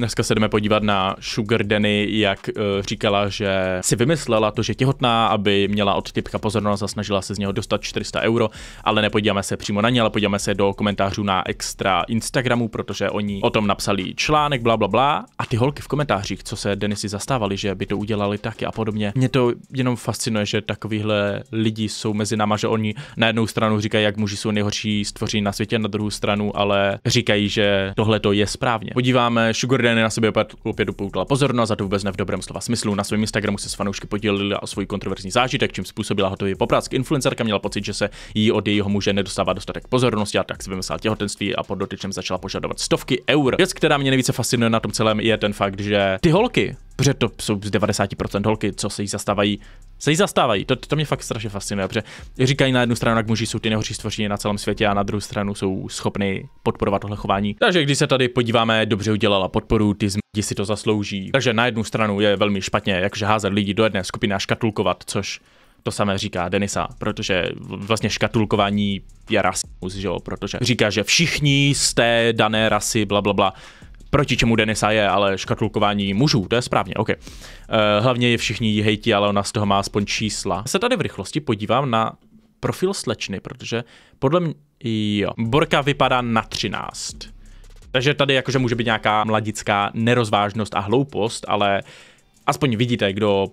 Dneska se jdeme podívat na Sugar Denny, jak uh, říkala, že si vymyslela to, že těhotná, aby měla od typka pozornost a snažila se z něho dostat 400 euro, ale nepodíváme se přímo na ně, ale podíváme se do komentářů na extra Instagramu, protože oni o tom napsali článek, bla, bla, bla. A ty holky v komentářích, co se Denisy zastávali, že by to udělali taky a podobně. Mě to jenom fascinuje, že takovýhle lidi jsou mezi náma, že oni na jednu stranu říkají, jak muži jsou nejhorší stvoření na světě, na druhou stranu, ale říkají, že tohle to je správně. Podíváme Sugar Irene na sebe opět, opět upoutala pozornost a to vůbec ne v dobrém slova smyslu. Na svém Instagramu se s fanoušky podělili o svůj kontroverzní zážitek, čím způsobila hotový poprask. Influencerka měla pocit, že se jí od jejího muže nedostává dostatek pozornosti a tak si vymyslela těhotenství a pod dotyčem začala požadovat stovky eur. Věc, která mě nejvíce fascinuje na tom celém, je ten fakt, že ty holky protože to jsou z 90% holky, co se jí zastávají, se jí zastávají. To, to mě fakt strašně fascinuje, protože říkají na jednu stranu, jak muži jsou ty nejhorší stvoření na celém světě a na druhou stranu jsou schopni podporovat tohle chování. Takže když se tady podíváme, dobře udělala podporu, ty zmi si to zaslouží. Takže na jednu stranu je velmi špatně, jakže házet lidi do jedné skupiny a škatulkovat, což to samé říká Denisa, protože vlastně škatulkování je rasismus, že jo, protože říká, že všichni z té dané rasy, bla, bla, bla proti čemu Denisa je, ale škatulkování mužů, to je správně, OK. Eh, hlavně je všichni jí hejti, ale ona z toho má aspoň čísla. Se tady v rychlosti podívám na profil slečny, protože podle mě, jo, Borka vypadá na 13. Takže tady jakože může být nějaká mladická nerozvážnost a hloupost, ale aspoň vidíte, kdo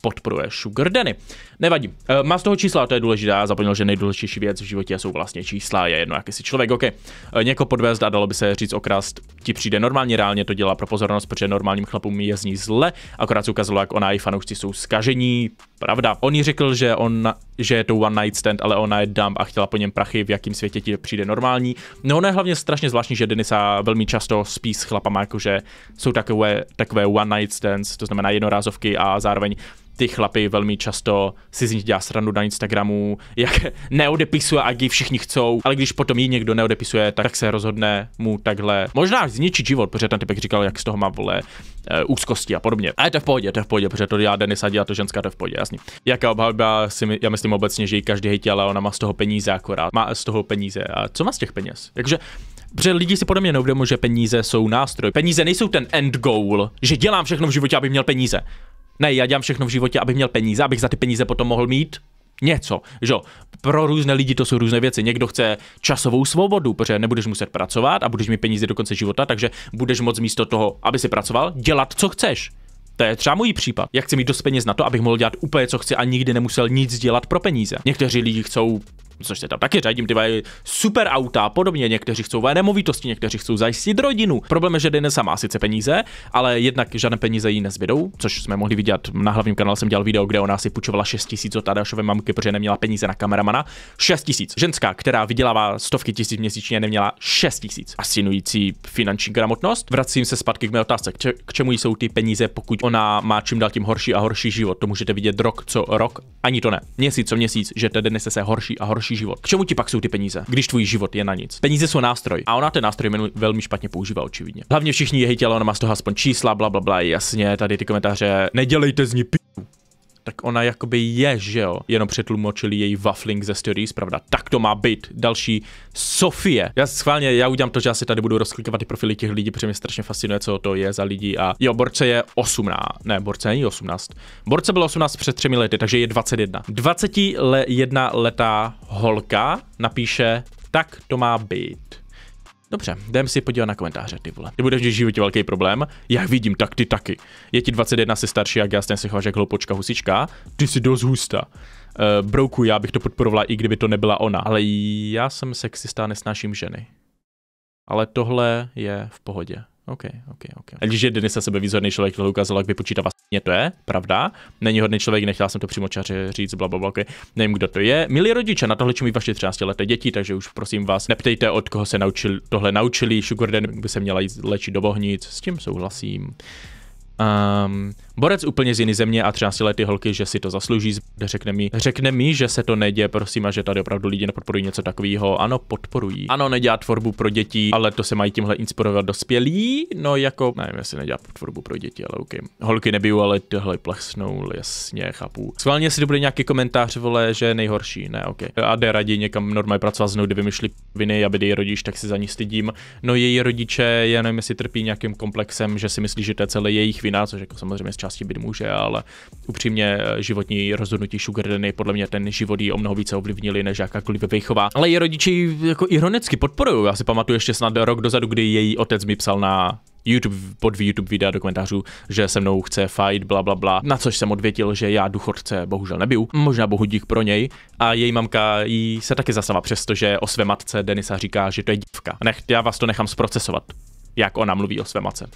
podporuje Sugar Danny. Nevadí. Eh, má z toho čísla, to je důležité. Já zapomněl, že nejdůležitější věc v životě jsou vlastně čísla. Je jedno, jaký si člověk. OK, eh, něko podvést a dalo by se říct okrás. Ti přijde normálně, reálně to dělá pro pozornost, protože normálním chlapům je z ní zle. Akorát se ukázalo, jak ona i fanoušci jsou skažení Pravda, on jí řekl, že, on, že je to one night stand, ale ona je dumb a chtěla po něm prachy, v jakém světě ti přijde normální. No ona je hlavně strašně zvláštní, že Denisa velmi často spí s chlapama, jakože jsou takové, takové one night stands, to znamená jednorázovky a zároveň ty chlapy velmi často si z nich dělá srandu na Instagramu, jak neodepisuje, a ji všichni chcou, ale když potom jí někdo neodepisuje, tak se rozhodne mu takhle možná zničit život, protože ten typek říkal, jak z toho má vole eh, úzkosti a podobně. A je to v pohodě, to je v pohodě, protože to dělá Denisa, dělá to ženská, to je v pohodě. Já krásný. Jaká obhajoba si my, já myslím obecně, že ji každý hejtí, ale ona má z toho peníze akorát. Má z toho peníze. A co má z těch peněz? Takže Protože lidi si podle mě neuvědomují, že peníze jsou nástroj. Peníze nejsou ten end goal, že dělám všechno v životě, abych měl peníze. Ne, já dělám všechno v životě, abych měl peníze, abych za ty peníze potom mohl mít něco. Že pro různé lidi to jsou různé věci. Někdo chce časovou svobodu, protože nebudeš muset pracovat a budeš mít peníze do konce života, takže budeš moc místo toho, aby si pracoval, dělat, co chceš. To je třeba můj případ. Jak chci mít dost peněz na to, abych mohl dělat úplně co chci a nikdy nemusel nic dělat pro peníze. Někteří lidi chcou což se tam taky řadím, ty super auta, podobně, někteří chcou nemovitosti, někteří chcou zajistit rodinu. Problém je, že Denisa má sice peníze, ale jednak žádné peníze jí nezbydou, což jsme mohli vidět na hlavním kanálu jsem dělal video, kde ona si půjčovala 6 tisíc od Tadášové mamky, protože neměla peníze na kameramana. 6 tisíc. Ženská, která vydělává stovky tisíc měsíčně, neměla 6 tisíc. Asinující finanční gramotnost. Vracím se zpátky k mé otázce. K čemu jsou ty peníze, pokud ona má čím dál tím horší a horší život? To můžete vidět rok co rok, ani to ne. Měsíc co měsíc, že ten se horší a horší další život. K čemu ti pak jsou ty peníze, když tvůj život je na nic? Peníze jsou nástroj a ona ten nástroj velmi špatně používá, očividně. Hlavně všichni je hejtěla, ona má z toho aspoň čísla, bla, bla, bla, jasně, tady ty komentáře, nedělejte z ní p***. Tak ona jakoby je, že jo, jenom přetlumočili její waffling ze stories, pravda, tak to má být, další Sofie. Já schválně, já udělám to, že asi tady budu rozklikovat ty profily těch lidí, protože mě strašně fascinuje, co to je za lidi a jo, Borce je 18, ne, Borce není 18, Borce bylo 18 před třemi lety, takže je 21. 21 letá holka napíše, tak to má být. Dobře, jdem si podívat na komentáře, ty vole. Ty budeš v životě velký problém? Jak vidím, tak ty taky. Je ti 21, se starší, jak já, se si chováš jak hloupočka husička. Ty jsi dost hustá. Uh, eh, brouku, já bych to podporovala, i kdyby to nebyla ona. Ale já jsem sexista, nesnáším ženy. Ale tohle je v pohodě. OK, OK, OK. A když je Denis se sebe výzorný člověk, to ukázal, jak vypočítá vlastně to je, pravda. Není hodný člověk, nechtěl jsem to přímo čaře říct, bla, bla, bla okay. nevím, kdo to je. Milí rodiče, na tohle čumí vaše 13 leté děti, takže už prosím vás, neptejte, od koho se naučil, tohle naučili. Sugar den by se měla jít léčit do vohnic, s tím souhlasím. Um, Borec úplně z jiné země a třeba si lety holky, že si to zaslouží, řekne mi, řekne mi, že se to neděje, prosím, a že tady opravdu lidi nepodporují něco takového. Ano, podporují. Ano, nedělá tvorbu pro děti, ale to se mají tímhle inspirovat dospělí. No jako, nevím, jestli nedělá tvorbu pro děti, ale OK. Holky nebiju, ale tyhle plachsnou, jasně, chápu. Schválně si to bude nějaký komentář, vole, že nejhorší, ne, OK. A jde raději někam normálně pracovat s kdyby myšli viny, aby její rodič, tak si za ní stydím. No její rodiče, já nevím, jestli trpí nějakým komplexem, že si myslí, že to je celé jejich vina, což jako samozřejmě z části být může, ale upřímně eh, životní rozhodnutí Sugar Danny, podle mě ten život jí o mnoho více ovlivnili než jakákoliv výchová. Ale její rodiči jako ironicky podporují. Já si pamatuju ještě snad rok dozadu, kdy její otec mi psal na YouTube, pod YouTube videa do komentářů, že se mnou chce fight, bla, bla, bla. Na což jsem odvětil, že já duchorce bohužel nebiju. Možná bohu dík pro něj. A její mamka jí se taky zasava, přestože o své matce Denisa říká, že to je dívka. Nech, já vás to nechám zprocesovat, jak ona mluví o své matce.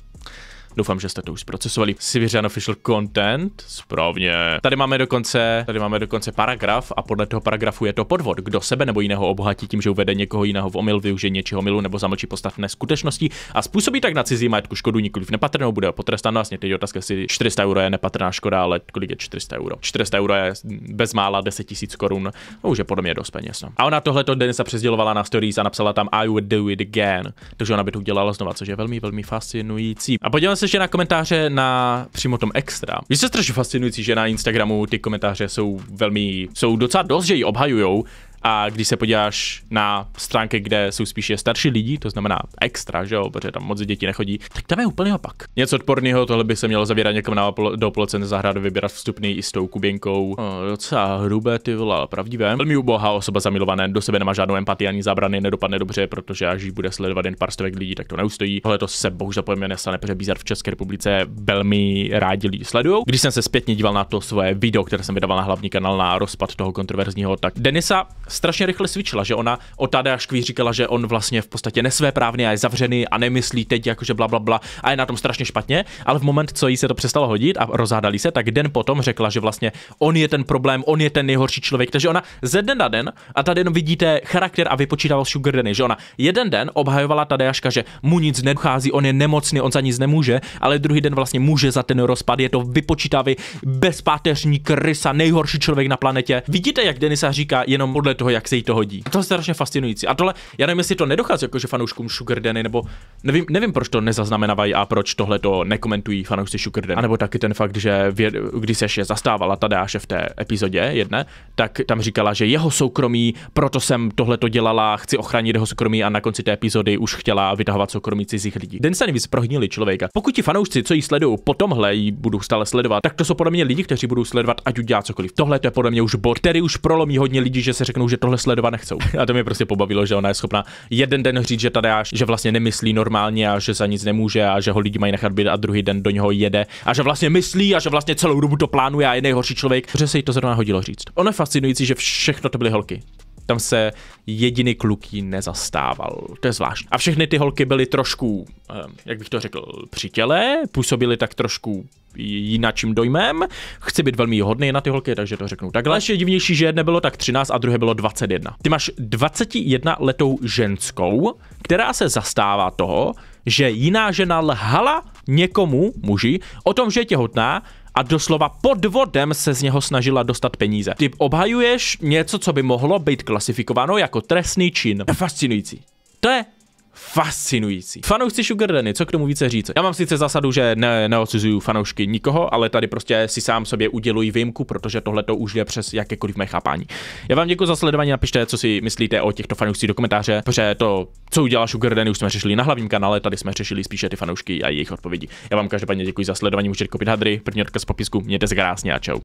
Doufám, že jste to už zprocesovali. Siberian Official Content, správně. Tady máme dokonce, tady máme dokonce paragraf a podle toho paragrafu je to podvod. Kdo sebe nebo jiného obohatí tím, že uvede někoho jiného v omyl, využije něčeho milu nebo zamlčí postavné skutečnosti a způsobí tak na cizí majetku škodu nikoliv nepatrnou, bude potrestán. Vlastně teď otázka, jestli 400 euro je nepatrná škoda, ale kolik je 400 euro? 400 euro je bezmála 10 000 korun, to už je podle mě dost peněz. No. A ona to Denisa přezdělovala na stories a napsala tam I would do it again, takže ona by to udělala znova, což je velmi, velmi fascinující. A podívejme se se že na komentáře na přímo tom extra. Víš, se strašně fascinující, že na Instagramu ty komentáře jsou velmi, jsou docela dost, že ji obhajujou, a když se podíváš na stránky, kde jsou spíše starší lidi, to znamená extra, že jo, protože tam moc děti nechodí, tak tam je úplně opak. Něco odporného, tohle by se mělo zavírat někam na pol, do polecen zahrady, vybírat vstupný i s tou kubinkou. O, docela hrubé ty vole, ale pravdivé. Velmi ubohá osoba zamilované, do sebe nemá žádnou empatii ani zábrany, nedopadne dobře, protože až bude sledovat jen pár stovek lidí, tak to neustojí. Tohle to se bohužel pojmě nestane, protože Bizar v České republice velmi rádi lidi sledují. Když jsem se zpětně díval na to svoje video, které jsem vydával na hlavní kanál na rozpad toho kontroverzního, tak Denisa strašně rychle svičila, že ona o Tadea Škví říkala, že on vlastně v podstatě nesvéprávný a je zavřený a nemyslí teď jakože bla, bla, bla a je na tom strašně špatně, ale v moment, co jí se to přestalo hodit a rozhádali se, tak den potom řekla, že vlastně on je ten problém, on je ten nejhorší člověk, takže ona ze den na den a tady jenom vidíte charakter a vypočítal Sugar Danny, že ona jeden den obhajovala Tadeáška, že mu nic nedochází, on je nemocný, on za nic nemůže, ale druhý den vlastně může za ten rozpad, je to vypočítavý, bezpáteřní krysa, nejhorší člověk na planetě. Vidíte, jak Denisa říká jenom podle toho, toho, jak se jí to hodí. To je strašně fascinující. A tohle, já nevím, jestli to nedochází jakože fanouškům Sugar Danny, nebo nevím, nevím, proč to nezaznamenávají a proč tohle to nekomentují fanoušci Sugar Danny. A nebo taky ten fakt, že když se je zastávala dáše v té epizodě jedné, tak tam říkala, že jeho soukromí, proto jsem tohle to dělala, chci ochránit jeho soukromí a na konci té epizody už chtěla vytahovat soukromí cizích lidí. Den se nejvíc prohnili člověka. Pokud ti fanoušci, co jí sledují, po tomhle ji budou stále sledovat, tak to jsou podle mě lidi, kteří budou sledovat, ať udělá cokoliv. Tohle to je podle mě už bod, který už prolomí hodně lidí, že se řeknou, že že tohle sledovat nechcou. A to mě prostě pobavilo, že ona je schopná jeden den říct, že tady až, že vlastně nemyslí normálně a že za nic nemůže a že ho lidi mají nechat být a druhý den do něho jede a že vlastně myslí a že vlastně celou dobu to plánuje a je nejhorší člověk, že se jí to zrovna hodilo říct. Ono je fascinující, že všechno to byly holky tam se jediný kluký nezastával. To je zvláštní. A všechny ty holky byly trošku, eh, jak bych to řekl, přitělé, působily tak trošku jinačím dojmem. Chci být velmi hodný na ty holky, takže to řeknu takhle. Ještě divnější, že jedné bylo tak 13 a druhé bylo 21. Ty máš 21 letou ženskou, která se zastává toho, že jiná žena lhala někomu, muži, o tom, že je těhotná, a doslova podvodem se z něho snažila dostat peníze. Ty obhajuješ něco, co by mohlo být klasifikováno jako trestný čin. Fascinující. To je fascinující. Fanoušci Sugar Danny, co k tomu více říct? Já mám sice zásadu, že ne, neocizuju fanoušky nikoho, ale tady prostě si sám sobě uděluji výjimku, protože tohle to už je přes jakékoliv mé chápání. Já vám děkuji za sledování, napište, co si myslíte o těchto fanoušcích do komentáře, protože to, co udělá Sugar Danny, už jsme řešili na hlavním kanále, tady jsme řešili spíše ty fanoušky a jejich odpovědi. Já vám každopádně děkuji za sledování, můžete kopit hadry, první odkaz z popisku, mějte se krásně a čau.